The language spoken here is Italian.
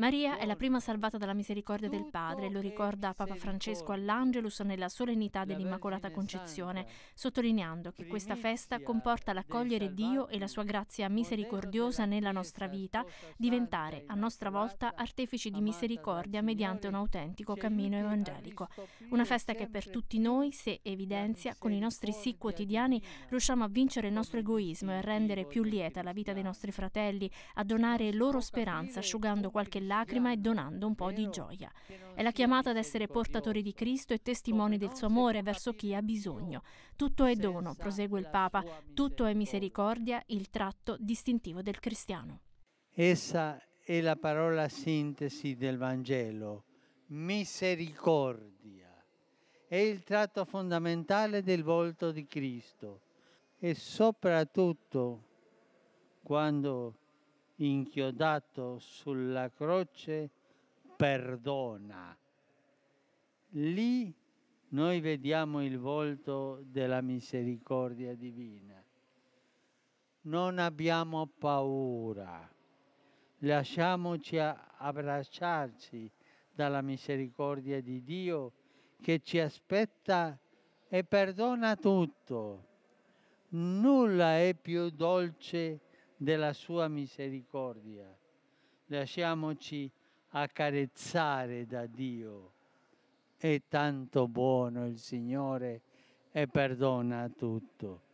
Maria è la prima salvata dalla misericordia del Padre, lo ricorda Papa Francesco all'Angelus nella solennità dell'Immacolata Concezione, sottolineando che questa festa comporta l'accogliere Dio e la sua grazia misericordiosa nella nostra vita, diventare a nostra volta artefici di misericordia mediante un autentico cammino evangelico. Una festa che per tutti noi, se evidenzia, con i nostri sì quotidiani, riusciamo a vincere il nostro egoismo e a rendere più lieta la vita dei nostri fratelli, a donare loro speranza, asciugando qualche lacrima e donando un po' di gioia. È la chiamata ad essere ecco, portatori di Cristo e testimoni del suo amore verso chi ha bisogno. Tutto è dono, prosegue il Papa, tutto è misericordia, il tratto distintivo del cristiano. Essa è la parola sintesi del Vangelo, misericordia. È il tratto fondamentale del volto di Cristo e soprattutto quando inchiodato sulla croce perdona. Lì noi vediamo il volto della misericordia divina. Non abbiamo paura, lasciamoci abbracciarci dalla misericordia di Dio che ci aspetta e perdona tutto. Nulla è più dolce della sua misericordia. Lasciamoci accarezzare da Dio. È tanto buono il Signore e perdona tutto.